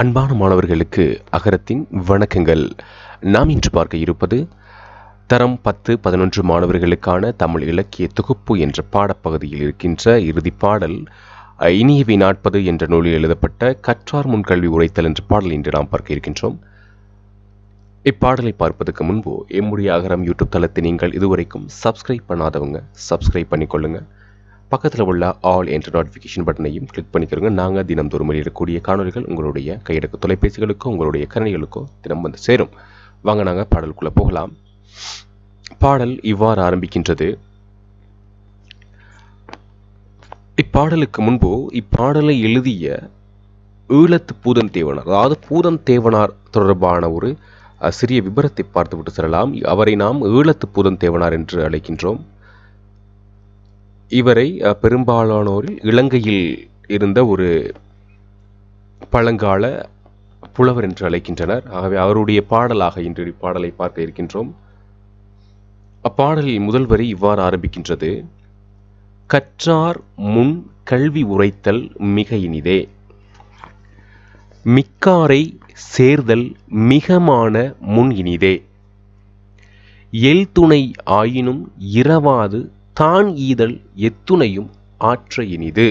அன்பான மாணவர்களுக்கு அகரத்தின் வணக்கங்கள் நாம் இன்று பார்க்க இருப்பது தரம் பத்து பதினொன்று மாணவர்களுக்கான தமிழ் இலக்கிய தொகுப்பு என்ற பாடப்பகுதியில் இருக்கின்ற இறுதி பாடல் இனியவை நாற்பது என்ற நூலில் எழுதப்பட்ட கற்றார் முன்கல்வி உரைத்தல் என்ற பாடல் இன்று நாம் பார்க்க இருக்கின்றோம் இப்பாடலை பார்ப்பதற்கு முன்பு எம்முடைய அகரம் யூடியூப் தளத்தை நீங்கள் இதுவரைக்கும் சப்ஸ்கிரைப் பண்ணாதவங்க சப்ஸ்கிரைப் பண்ணிக்கொள்ளுங்கள் பக்கத்தில் உள்ள ஆல் என்ற நோட்டிஃபிகேஷன் பட்டனையும் கிளிக் பண்ணிக்கிறோங்க நாங்கள் தினம் தோறும் வெளியிடக்கூடிய காணொலிகள் உங்களுடைய கையெடுக்க தொலைபேசிகளுக்கோ உங்களுடைய கணினிகளுக்கோ தினம் வந்து சேரும் வாங்க நாங்கள் பாடலுக்குள்ளே போகலாம் பாடல் இவ்வாறு ஆரம்பிக்கின்றது இப்பாடலுக்கு முன்பு இப்பாடலை எழுதிய ஈழத்து பூதன் தேவனார் அதாவது பூதன் தேவனார் தொடர்பான ஒரு சிறிய விபரத்தை பார்த்துவிட்டு செல்லலாம் அவரை நாம் ஈழத்து பூதன் தேவனார் என்று அழைக்கின்றோம் இவரை பெரும்பாலானோரில் இலங்கையில் இருந்த ஒரு பழங்கால புலவர் என்று அழைக்கின்றனர் ஆகவே அவருடைய பாடலாக இன்றைய பாடலை பார்க்க இருக்கின்றோம் அப்பாடலில் முதல் வரி இவ்வாறு ஆரம்பிக்கின்றது கற்றார் முன் கல்வி உரைத்தல் மிக இனிதே மிக்காரை சேர்தல் மிகமான முன் இனிதே எல் துணை ஆயினும் இரவாது தான் ஈதல் எத்துணையும் ஆற்ற இனிது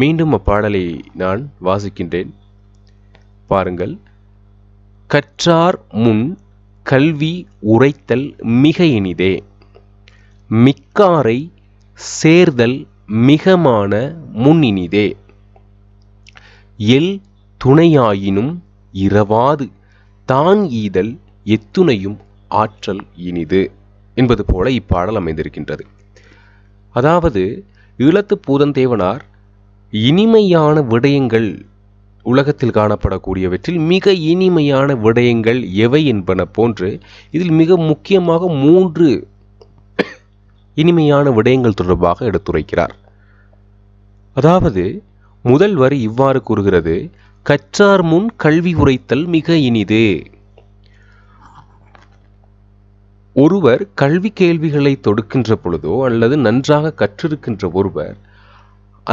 மீண்டும் அப்பாடலை நான் வாசிக்கின்றேன் பாருங்கள் கற்றார் முன் கல்வி உரைத்தல் மிக இனிதே மிக்காரை சேர்தல் மிகமான முன்னினிதே எல் துணையாயினும் இரவாது தான் ஈதல் எத்துணையும் ஆற்றல் இனிது என்பது போல இப்பாடல் அமைந்திருக்கின்றது அதாவது ஈழத்து பூதந்தேவனார் இனிமையான விடயங்கள் உலகத்தில் காணப்படக்கூடியவற்றில் மிக இனிமையான விடயங்கள் எவை என்பன போன்று இதில் மிக முக்கியமாக மூன்று இனிமையான விடயங்கள் தொடர்பாக எடுத்துரைக்கிறார் அதாவது முதல் வரி இவ்வாறு கூறுகிறது கற்றார் முன் கல்வி உரைத்தல் மிக இனிது ஒருவர் கல்வி கேள்விகளை தொடுக்கின்ற பொழுதோ அல்லது நன்றாக கற்றிருக்கின்ற ஒருவர்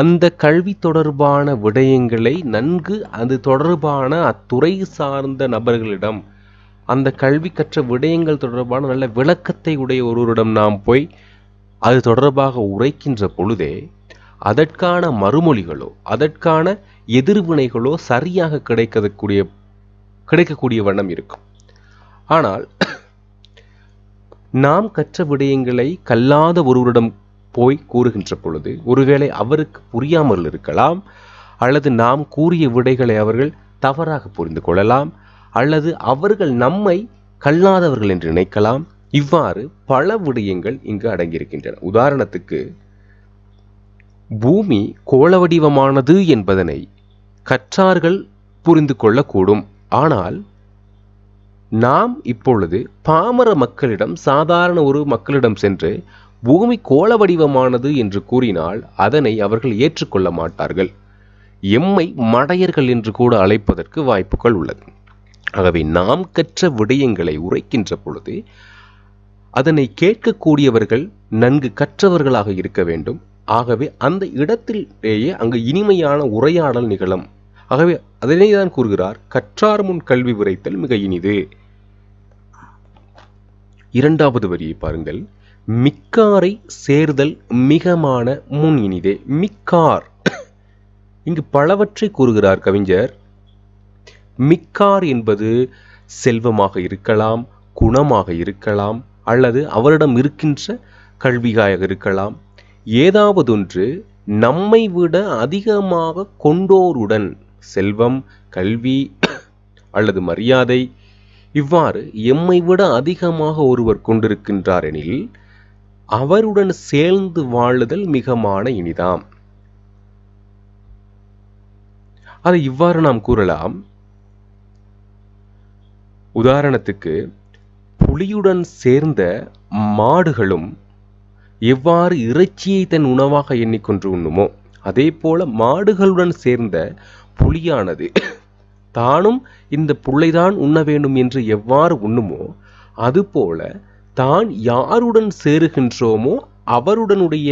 அந்த கல்வி தொடர்பான விடயங்களை நன்கு அது தொடர்பான அத்துறை சார்ந்த நபர்களிடம் அந்த கல்வி கற்ற விடயங்கள் தொடர்பான நல்ல விளக்கத்தை உடைய ஒருவரிடம் நாம் போய் அது தொடர்பாக உரைக்கின்ற பொழுதே அதற்கான மறுமொழிகளோ அதற்கான எதிர்வினைகளோ சரியாக கிடைக்கக்கூடிய கிடைக்கக்கூடிய வண்ணம் இருக்கும் ஆனால் நாம் கற்ற விடயங்களை கல்லாத ஒருவரிடம் போய் கூறுகின்ற பொழுது ஒருவேளை அவருக்கு புரியாமல் இருக்கலாம் அல்லது நாம் கூறிய விடைகளை அவர்கள் தவறாக புரிந்து கொள்ளலாம் அல்லது அவர்கள் நம்மை கல்லாதவர்கள் என்று நினைக்கலாம் இவ்வாறு பல விடயங்கள் இங்கு அடங்கியிருக்கின்றன உதாரணத்துக்கு பூமி வடிவமானது என்பதனை கற்றார்கள் புரிந்து கொள்ளக்கூடும் ஆனால் நாம் இப்பொழுது பாமர மக்களிடம் சாதாரண ஒரு மக்களிடம் சென்று பூமி கோள வடிவமானது என்று கூறினால் அதனை அவர்கள் ஏற்றுக்கொள்ள மாட்டார்கள் எம்மை மடையர்கள் என்று கூட அழைப்பதற்கு வாய்ப்புகள் உள்ளது ஆகவே நாம் கற்ற விடயங்களை உரைக்கின்ற பொழுது அதனை கேட்கக்கூடியவர்கள் நன்கு கற்றவர்களாக இருக்க வேண்டும் ஆகவே அந்த இடத்திலேயே அங்கு இனிமையான உரையாடல் நிகழும் ஆகவே அதனை தான் கூறுகிறார் கற்றார் முன் கல்வி உரைத்தல் மிக இனிது இரண்டாவது வரியை பாருங்கள் மிக்காரை சேர்தல் மிகமான முன் இனிதே மிக்கார் இங்கு பலவற்றை கூறுகிறார் கவிஞர் மிக்கார் என்பது செல்வமாக இருக்கலாம் குணமாக இருக்கலாம் அல்லது அவரிடம் இருக்கின்ற கல்வியாக இருக்கலாம் ஏதாவதொன்று நம்மை விட அதிகமாக கொண்டோருடன் செல்வம் கல்வி அல்லது மரியாதை இவ்வாறு எம்மை விட அதிகமாக ஒருவர் கொண்டிருக்கின்றார் எனில் அவருடன் சேர்ந்து வாழுதல் மிகமான இனிதாம் அதை இவ்வாறு நாம் கூறலாம் உதாரணத்துக்கு புலியுடன் சேர்ந்த மாடுகளும் எவ்வாறு இறைச்சியை தன் உணவாக எண்ணிக்கொன்று உண்ணுமோ அதே போல மாடுகளுடன் சேர்ந்த புலியானது தானும் இந்த புள்ளைதான் உண்ண வேண்டும் என்று எவ்வாறு உண்ணுமோ அதுபோல தான் யாருடன் சேருகின்றோமோ அவருடனுடைய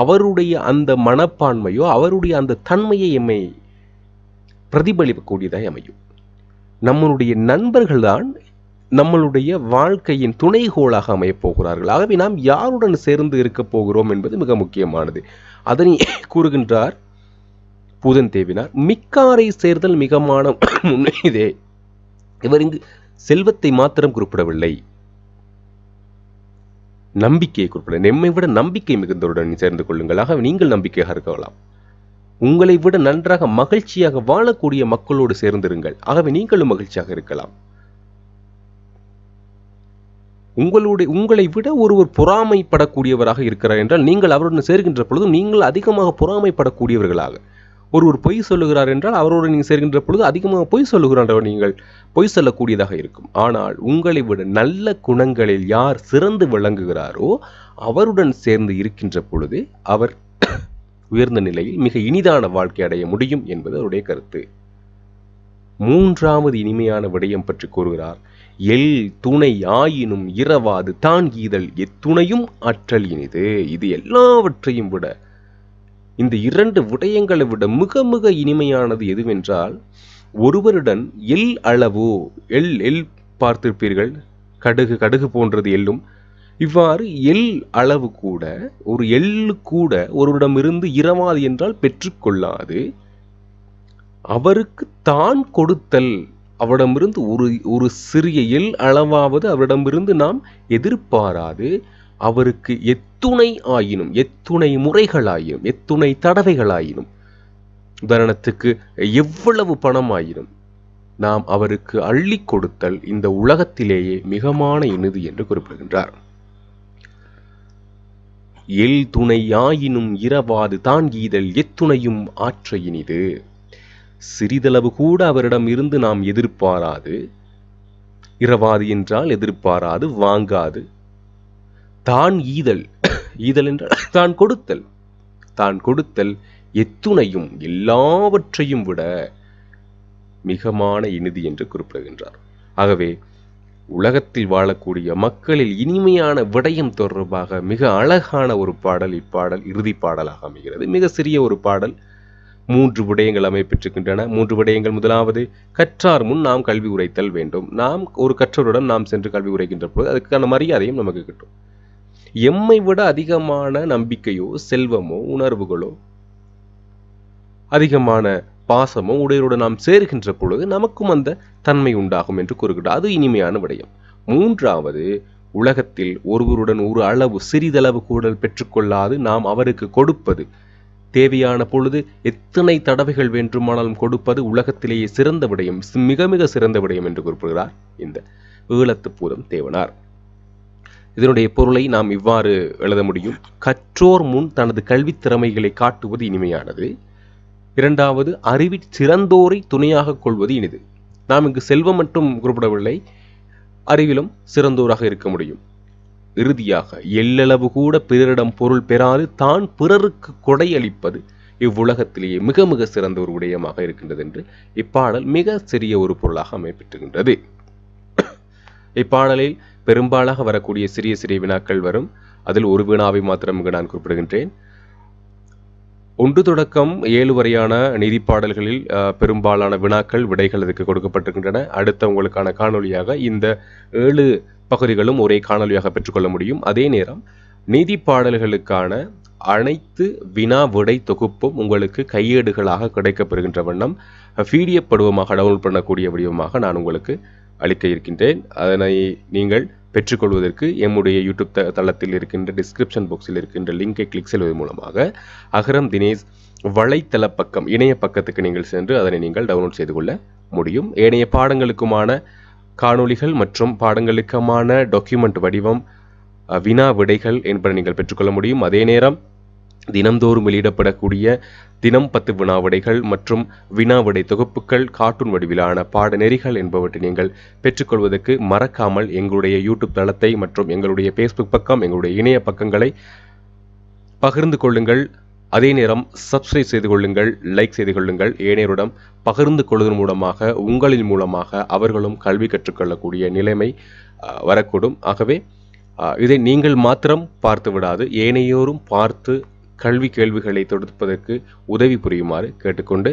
அவருடைய அந்த மனப்பான்மையோ அவருடைய அந்த தன்மையை எம்மை பிரதிபலிக்கக்கூடியதாய் அமையும் நம்மளுடைய நண்பர்கள்தான் நம்மளுடைய வாழ்க்கையின் துணைகோளாக அமையப் போகிறார்கள் ஆகவே நாம் யாருடன் சேர்ந்து இருக்கப் போகிறோம் என்பது மிக முக்கியமானது அதனை கூறுகின்றார் பூதன் தேவினார் மிக்காரை சேர்தல் மிகமான இதே இவர் இங்கு செல்வத்தை மாத்திரம் குறிப்பிடவில்லை நம்பிக்கையை குறிப்பிட நம்மை விட நம்பிக்கை மிகுந்தவருடன் சேர்ந்து கொள்ளுங்கள் நீங்கள் நம்பிக்கையாக இருக்கலாம் உங்களை விட நன்றாக மகிழ்ச்சியாக வாழக்கூடிய மக்களோடு சேர்ந்திருங்கள் ஆகவே நீங்களும் மகிழ்ச்சியாக இருக்கலாம் உங்களுடைய உங்களை விட ஒருவர் பொறாமைப்படக்கூடியவராக இருக்கிறார் என்றால் நீங்கள் அவருடன் சேர்கின்ற பொழுதும் நீங்கள் அதிகமாக பொறாமைப்படக்கூடியவர்களாக ஒருவர் பொய் சொல்லுகிறார் என்றால் அவரோடு நீங்கள் சேர்கின்ற பொழுது அதிகமாக பொய் சொல்லுகிறார் நீங்கள் பொய் சொல்லக்கூடியதாக இருக்கும் ஆனால் உங்களை விட நல்ல குணங்களில் யார் சிறந்து விளங்குகிறாரோ அவருடன் சேர்ந்து இருக்கின்ற பொழுது அவர் உயர்ந்த நிலையில் மிக இனிதான வாழ்க்கை அடைய முடியும் என்பது அவருடைய கருத்து மூன்றாவது இனிமையான விடயம் பற்றி கூறுகிறார் எல் துணை ஆயினும் இரவாது தான் கீதல் எத்துணையும் ஆற்றல் இனிது இது எல்லாவற்றையும் விட இந்த இரண்டு விடயங்களை விட மிக மிக இனிமையானது எதுவென்றால் ஒருவருடன் எல் அளவு எல் எல் பார்த்திருப்பீர்கள் கடுகு கடுகு போன்றது எல்லும் இவ்வாறு எல் அளவு கூட ஒரு எள்ளு கூட ஒருவரிடமிருந்து இரவாது என்றால் பெற்றுக்கொள்ளாது அவருக்கு தான் கொடுத்தல் அவரிடமிருந்து ஒரு ஒரு சிறிய எல் அளவாவது அவரிடமிருந்து நாம் எதிர்பாராது அவருக்கு எத்துணை ஆயினும் எத்துணை முறைகளாயினும் எத்துணை தடவைகளாயினும் உதாரணத்துக்கு எவ்வளவு பணம் ஆயினும் நாம் அவருக்கு அள்ளி கொடுத்தல் இந்த உலகத்திலேயே மிகமான இனிது என்று குறிப்பிடுகின்றார் எல் துணை ஆயினும் இரவாது தான் கீதல் எத்துணையும் ஆற்ற இனிது சிறிதளவு கூட அவரிடம் இருந்து நாம் எதிர்பாராது இரவாது என்றால் எதிர்பாராது வாங்காது தான் ஈதல் ஈதல் என்றால் தான் கொடுத்தல் தான் கொடுத்தல் எத்துணையும் எல்லாவற்றையும் விட மிகமான இனிது என்று குறிப்பிடுகின்றார் ஆகவே உலகத்தில் வாழக்கூடிய மக்களில் இனிமையான விடயம் தொடர்பாக மிக அழகான ஒரு பாடல் இப்பாடல் இறுதி பாடலாக அமைகிறது மிக சிறிய ஒரு பாடல் மூன்று விடயங்கள் அமைப்பெற்றிருக்கின்றன மூன்று விடயங்கள் முதலாவது கற்றார் முன் நாம் கல்வி உரைத்தல் வேண்டும் நாம் ஒரு கற்றோருடன் நாம் சென்று கல்வி உரைக்கின்ற பொழுது அதுக்கான மரியாதையும் நமக்கு கிட்டும் எம்மை விட அதிகமான நம்பிக்கையோ செல்வமோ உணர்வுகளோ அதிகமான பாசமோ உடையோடு நாம் சேர்கின்ற பொழுது நமக்கும் அந்த தன்மை உண்டாகும் என்று கூறுகிறார் அது இனிமையான விடயம் மூன்றாவது உலகத்தில் ஒருவருடன் ஒரு அளவு சிறிதளவு கூடல் பெற்றுக்கொள்ளாது நாம் அவருக்கு கொடுப்பது தேவையான பொழுது எத்தனை தடவைகள் வேண்டுமானாலும் கொடுப்பது உலகத்திலேயே சிறந்த விடயம் மிக மிக சிறந்த விடயம் என்று குறிப்பிடுகிறார் இந்த ஈழத்து பூதம் தேவனார் இதனுடைய பொருளை நாம் இவ்வாறு எழுத முடியும் கற்றோர் முன் தனது கல்வி திறமைகளை காட்டுவது இனிமையானது இரண்டாவது அறிவி சிறந்தோரை துணையாக கொள்வது இனிது நாம் இங்கு செல்வம் மட்டும் குறிப்பிடவில்லை அறிவிலும் சிறந்தோராக இருக்க முடியும் இறுதியாக எல்லளவு கூட பிறரிடம் பொருள் பெறாது தான் பிறருக்கு கொடையளிப்பது இவ்வுலகத்திலேயே மிக மிக சிறந்த ஒரு உடையமாக இருக்கின்றது என்று இப்பாடல் மிக சிறிய ஒரு பொருளாக அமைப்பெற்றுகின்றது இப்பாடலில் பெரும்பாலாக வரக்கூடிய சிறிய சிறிய வினாக்கள் வரும் அதில் ஒரு வினாவை மாத்திரம் இங்கு நான் குறிப்பிடுகின்றேன் ஒன்று தொடக்கம் ஏழு வரையான நீதிப்பாடல்களில் பெரும்பாலான வினாக்கள் விடைகள் அதுக்கு கொடுக்கப்பட்டிருக்கின்றன அடுத்த உங்களுக்கான காணொலியாக இந்த ஏழு பகுதிகளும் ஒரே காணொலியாக பெற்றுக்கொள்ள முடியும் அதே நேரம் நீதிப்பாடல்களுக்கான அனைத்து வினா விடை தொகுப்பும் உங்களுக்கு கையேடுகளாக கிடைக்கப்பெறுகின்ற வண்ணம் பிடிஎஃப் படுவமாக டவுன்லோட் பண்ணக்கூடிய வடிவமாக நான் உங்களுக்கு அளிக்க இருக்கின்றேன் அதனை நீங்கள் பெற்றுக்கொள்வதற்கு எம்முடைய யூடியூப் த தளத்தில் இருக்கின்ற டிஸ்கிரிப்ஷன் பாக்ஸில் இருக்கின்ற லிங்கை கிளிக் செய்வதன் மூலமாக அகரம் தினேஷ் வலைத்தள பக்கம் இணைய பக்கத்துக்கு நீங்கள் சென்று அதனை நீங்கள் டவுன்லோட் செய்து கொள்ள முடியும் ஏனைய பாடங்களுக்குமான காணொளிகள் மற்றும் பாடங்களுக்குமான டாக்குமெண்ட் வடிவம் வினா விடைகள் என்பதை நீங்கள் பெற்றுக்கொள்ள முடியும் அதே நேரம் தினம்தோறும் வெளியிடப்படக்கூடிய தினம் பத்து வினாவிடைகள் மற்றும் வினாவிடை தொகுப்புகள் கார்ட்டூன் வடிவிலான பாடநெறிகள் என்பவற்றை நீங்கள் பெற்றுக்கொள்வதற்கு மறக்காமல் எங்களுடைய யூடியூப் தளத்தை மற்றும் எங்களுடைய ஃபேஸ்புக் பக்கம் எங்களுடைய இணைய பக்கங்களை பகிர்ந்து கொள்ளுங்கள் அதே நேரம் சப்ஸ்கிரைப் செய்து கொள்ளுங்கள் லைக் செய்து கொள்ளுங்கள் ஏனையருடன் பகிர்ந்து கொள்வதன் மூலமாக உங்களின் மூலமாக அவர்களும் கல்வி கற்றுக்கொள்ளக்கூடிய நிலைமை வரக்கூடும் ஆகவே இதை நீங்கள் மாத்திரம் பார்த்து விடாது ஏனையோரும் பார்த்து கல்வி கேள்விகளை தொடுப்பதற்கு உதவி புரியுமாறு கேட்டுக்கொண்டு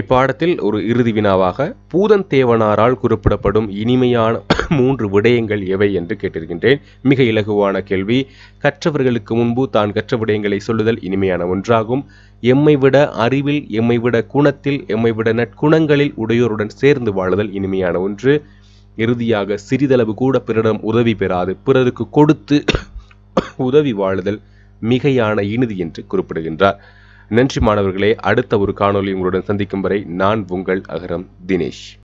இப்பாடத்தில் ஒரு இறுதி வினாவாக பூதன் தேவனாரால் குறிப்பிடப்படும் இனிமையான மூன்று விடயங்கள் எவை என்று கேட்டிருக்கின்றேன் மிக இலகுவான கேள்வி கற்றவர்களுக்கு முன்பு தான் கற்ற விடயங்களை சொல்லுதல் இனிமையான ஒன்றாகும் எம்மை விட அறிவில் எம்மை விட குணத்தில் எம்மை விட நற்குணங்களில் உடையோருடன் சேர்ந்து வாழுதல் இனிமையான ஒன்று இறுதியாக சிறிதளவு கூட பிறரிடம் உதவி பெறாது பிறருக்கு கொடுத்து உதவி வாழுதல் மிகையான இனிது என்று குறிப்பிடுகின்றார் நன்றி மாணவர்களே அடுத்த ஒரு காணொலி உங்களுடன் சந்திக்கும் வரை நான் உங்கள் அகரம் தினேஷ்